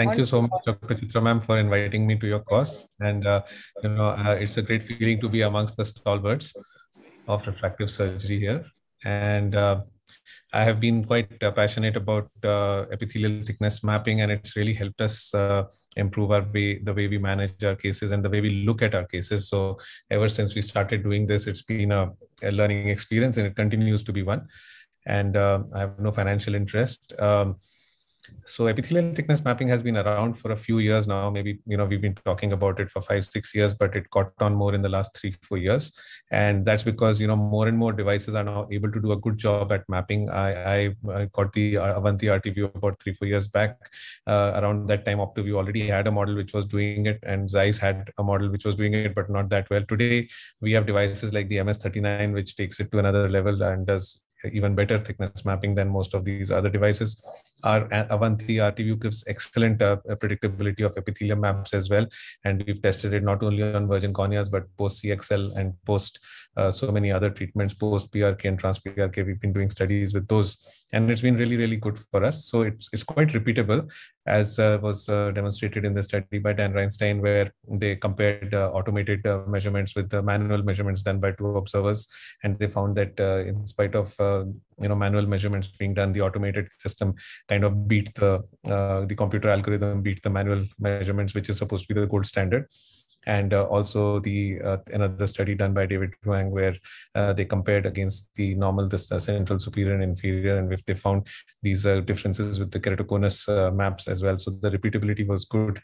Thank you so much, Dr. Chitra ma'am, for inviting me to your course. And uh, you know, uh, it's a great feeling to be amongst the stalwarts of refractive surgery here. And uh, I have been quite uh, passionate about uh, epithelial thickness mapping, and it's really helped us uh, improve our way, the way we manage our cases and the way we look at our cases. So ever since we started doing this, it's been a, a learning experience, and it continues to be one. And I have no financial interest. Um, so epithelial thickness mapping has been around for a few years now. Maybe you know we've been talking about it for five, six years, but it caught on more in the last three, four years, and that's because you know more and more devices are now able to do a good job at mapping. I, I got the uh, Avanti RTView about three, four years back. Uh, around that time, OptiView already had a model which was doing it, and Zeiss had a model which was doing it, but not that well. Today, we have devices like the MS39, which takes it to another level and does even better thickness mapping than most of these other devices. Our Avanti RTView gives excellent uh, uh, predictability of epithelium maps as well. And we've tested it not only on virgin corneas, but post CXL and post uh, so many other treatments, post PRK and trans PRK. We've been doing studies with those, and it's been really, really good for us. So it's, it's quite repeatable as uh, was uh, demonstrated in the study by Dan Reinstein, where they compared uh, automated measurements with the manual measurements done by two observers, and they found that in spite of you know manual measurements being done, the automated system kind of beat the the computer algorithm beat the manual measurements, which is supposed to be the gold standard and uh, also the uh, another study done by David Huang where uh, they compared against the normal the uh, central superior and inferior and if they found these uh, differences with the keratoconus uh, maps as well so the repeatability was good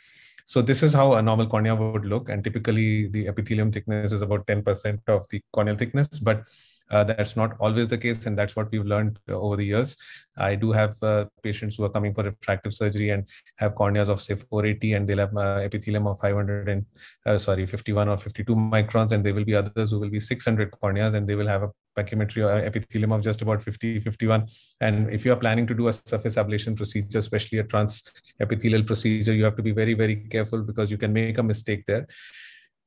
so this is how a normal cornea would look and typically the epithelium thickness is about 10% of the corneal thickness but uh, that's not always the case, and that's what we've learned uh, over the years. I do have uh, patients who are coming for refractive surgery and have corneas of say 480, and they'll have uh, epithelium of 500 and uh, sorry 51 or 52 microns, and there will be others who will be 600 corneas, and they will have a pachymetry or uh, epithelium of just about 50, 51. And if you are planning to do a surface ablation procedure, especially a trans epithelial procedure, you have to be very, very careful because you can make a mistake there.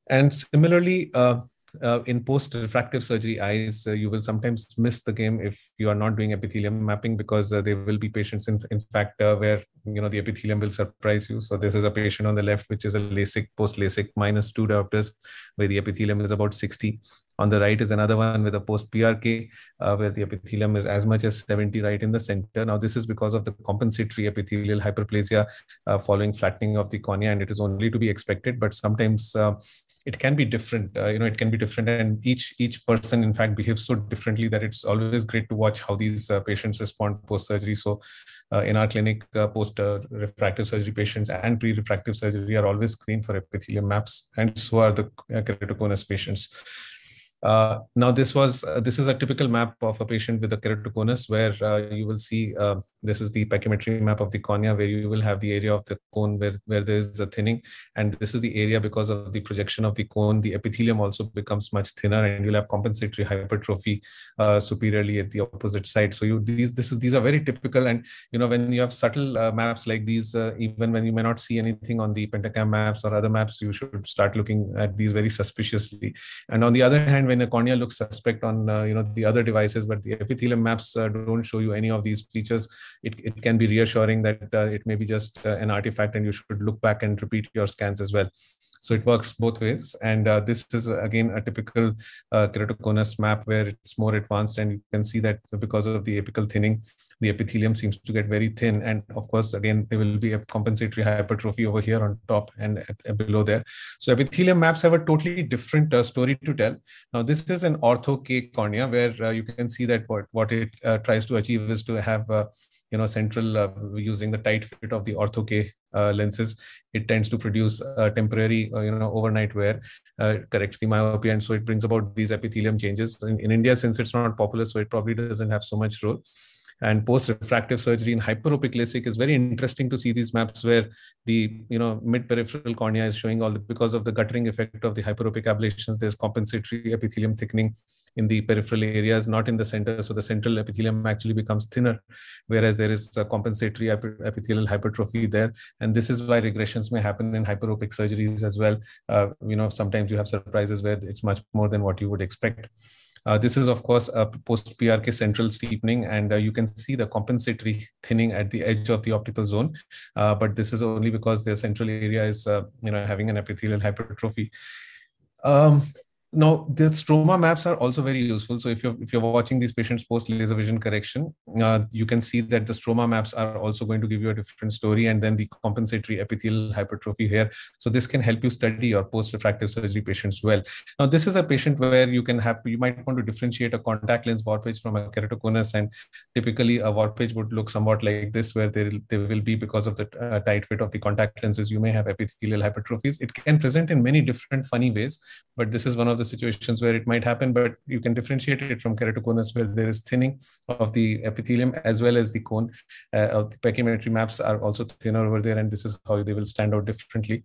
And similarly, uh, uh, in post refractive surgery eyes, uh, you will sometimes miss the game if you are not doing epithelium mapping because uh, there will be patients, in, in fact, uh, where you know the epithelium will surprise you. So this is a patient on the left, which is a LASIK post LASIK minus two diopters, where the epithelium is about 60, on the right is another one with a post PRK, uh, where the epithelium is as much as 70 right in the center. Now, this is because of the compensatory epithelial hyperplasia uh, following flattening of the cornea, and it is only to be expected, but sometimes uh, it can be different. Uh, you know, it can be different, and each each person, in fact, behaves so differently that it's always great to watch how these uh, patients respond post surgery. So, uh, in our clinic, post refractive surgery patients and pre refractive surgery are always screened for epithelium maps, and so are the keratoconus patients. Uh, now, this was uh, this is a typical map of a patient with a keratoconus, where uh, you will see uh, this is the pachymetry map of the cornea, where you will have the area of the cone where, where there is a thinning, and this is the area because of the projection of the cone, the epithelium also becomes much thinner, and you'll have compensatory hypertrophy uh, superiorly at the opposite side. So you these this is these are very typical, and you know when you have subtle uh, maps like these, even when you may not see anything on the pentacam maps or other maps, you should start looking at these very suspiciously. And on the other hand when a cornea looks suspect on uh, you know the other devices, but the epithelium maps uh, don't show you any of these features. It, it can be reassuring that uh, it may be just uh, an artifact, and you should look back and repeat your scans as well. So it works both ways. And uh, this is again a typical uh, keratoconus map where it's more advanced, and you can see that because of the apical thinning, the epithelium seems to get very thin. And of course, again, there will be a compensatory hypertrophy over here on top and uh, below there. So epithelium maps have a totally different uh, story to tell. Now, this is an ortho K cornea where uh, you can see that what, what it uh, tries to achieve is to have uh, you know central uh, using the tight fit of the ortho k uh, lenses, it tends to produce uh, temporary, uh, you know, overnight wear, corrects the myopia, and so it brings about these epithelium changes. In, in India, since it's not popular, so it probably doesn't have so much role and post refractive surgery in hyperopic LASIK is very interesting to see these maps where the you know mid peripheral cornea is showing all the because of the guttering effect of the hyperopic ablations there's compensatory epithelium thickening in the peripheral areas not in the center so the central epithelium actually becomes thinner whereas there is a compensatory epithelial hypertrophy there and this is why regressions may happen in hyperopic surgeries as well uh, you know sometimes you have surprises where it's much more than what you would expect uh, this is, of course, a post-PRK central steepening, and uh, you can see the compensatory thinning at the edge of the optical zone. Uh, but this is only because the central area is, you know, having an epithelial hypertrophy. Um, now the stroma maps are also very useful so if you're if you're watching these patients post laser vision correction uh, you can see that the stroma maps are also going to give you a different story and then the compensatory epithelial hypertrophy here so this can help you study your post refractive surgery patients well now this is a patient where you can have you might want to differentiate a contact lens warpage from a keratoconus and typically a warpage would look somewhat like this where there they will be because of the uh, tight fit of the contact lenses you may have epithelial hypertrophies it can present in many different funny ways but this is one of other situations where it might happen, but you can differentiate it from keratoconus where there is thinning of the epithelium as well as the cone. Uh, the pachymetry maps are also thinner over there, and this is how they will stand out differently.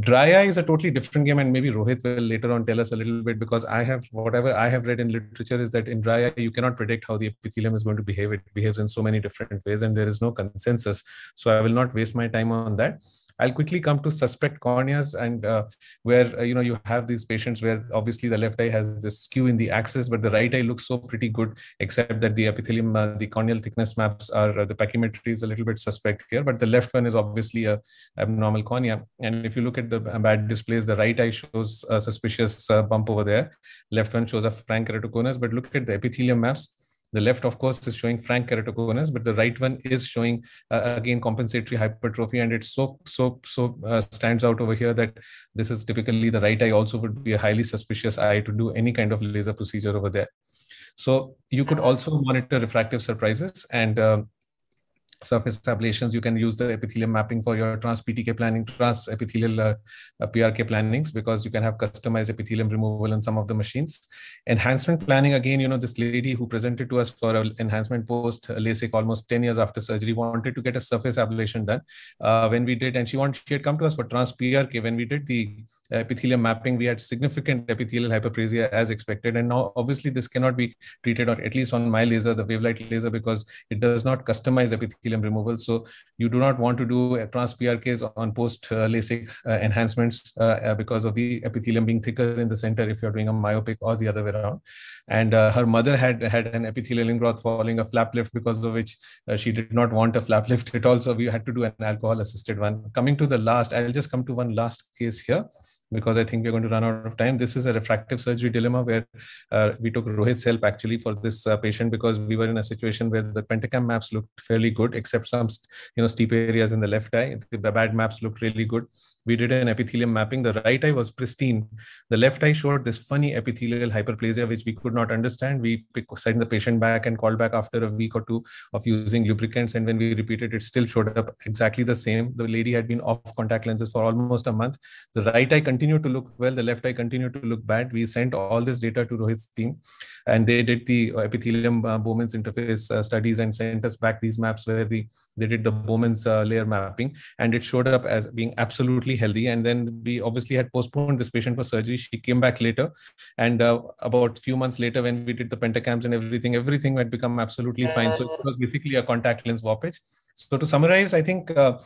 Dry eye is a totally different game, and maybe Rohit will later on tell us a little bit because I have whatever I have read in literature is that in dry eye you cannot predict how the epithelium is going to behave. It behaves in so many different ways, and there is no consensus. So I will not waste my time on that. I'll quickly come to suspect corneas and uh, where, uh, you know, you have these patients where obviously the left eye has this skew in the axis, but the right eye looks so pretty good, except that the epithelium, uh, the corneal thickness maps are, uh, the pachymetry is a little bit suspect here, but the left one is obviously a abnormal cornea. And if you look at the bad displays, the right eye shows a suspicious uh, bump over there. Left one shows a frank keratoconus, but look at the epithelium maps the left, of course, is showing frank keratoconus, but the right one is showing uh, again compensatory hypertrophy, and it so so so uh, stands out over here that this is typically the right eye also would be a highly suspicious eye to do any kind of laser procedure over there. So you could uh-huh. also monitor refractive surprises and uh, surface ablations. You can use the epithelial mapping for your trans PTK planning, trans epithelial uh, uh PRK plannings, because you can have customized epithelium removal in some of the machines. Enhancement planning, again, you know, this lady who presented to us for an enhancement post uh, LASIK almost 10 years after surgery wanted to get a surface ablation done. Uh, when we did, and she wanted, she had come to us for trans PRK. When we did the uh, epithelium mapping, we had significant epithelial hyperplasia as expected. And now, obviously, this cannot be treated, or at least on my laser, the wavelight laser, because it does not customize epithelial removal. So you do not want to do trans-PRKs on post-LASIK uh, uh, enhancements uh, because of the epithelium being thicker in the center if you're doing a myopic or the other way around. And her mother had had an epithelial ingrowth following a flap lift because of which she did not want a flap lift at all. So we had to do an alcohol-assisted one. Coming to the last, I'll just come to one last case here because I think we're going to run out of time. This is a refractive surgery dilemma where uh, we took Rohit's help actually for this uh, patient because we were in a situation where the pentacam maps looked fairly good, except some you know steep areas in the left eye. The bad maps looked really good we did an epithelium mapping. The right eye was pristine. The left eye showed this funny epithelial hyperplasia, which we could not understand. We sent the patient back and called back after a week or two of using lubricants. And when we repeated, it still showed up exactly the same. The lady had been off contact lenses for almost a month. The right eye continued to look well. The left eye continued to look bad. We sent all this data to Rohit's team, and they did the uh, epithelium uh, Bowman's interface uh, studies and sent us back these maps where we, they did the Bowman's uh, layer mapping. And it showed up as being absolutely healthy. And then we obviously had postponed this patient for surgery. She came back later. And uh, about few months later, when we did the pentacams and everything, everything had become absolutely fine. So it was basically a contact lens warpage. So to summarize, I think uh,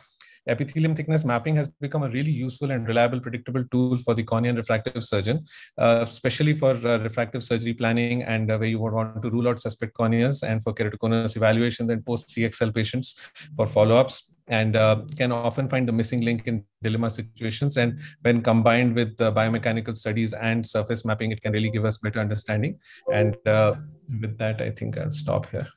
epithelium thickness mapping has become a really useful and reliable predictable tool for the cornea and refractive surgeon, uh, especially for uh, refractive surgery planning and uh, where you would want to rule out suspect corneas and for keratoconus evaluations and post-CXL patients for follow-ups and uh, can often find the missing link in dilemma situations. And when combined with biomechanical studies and surface mapping, it can really give us better understanding. And uh, with that, I think I'll stop here.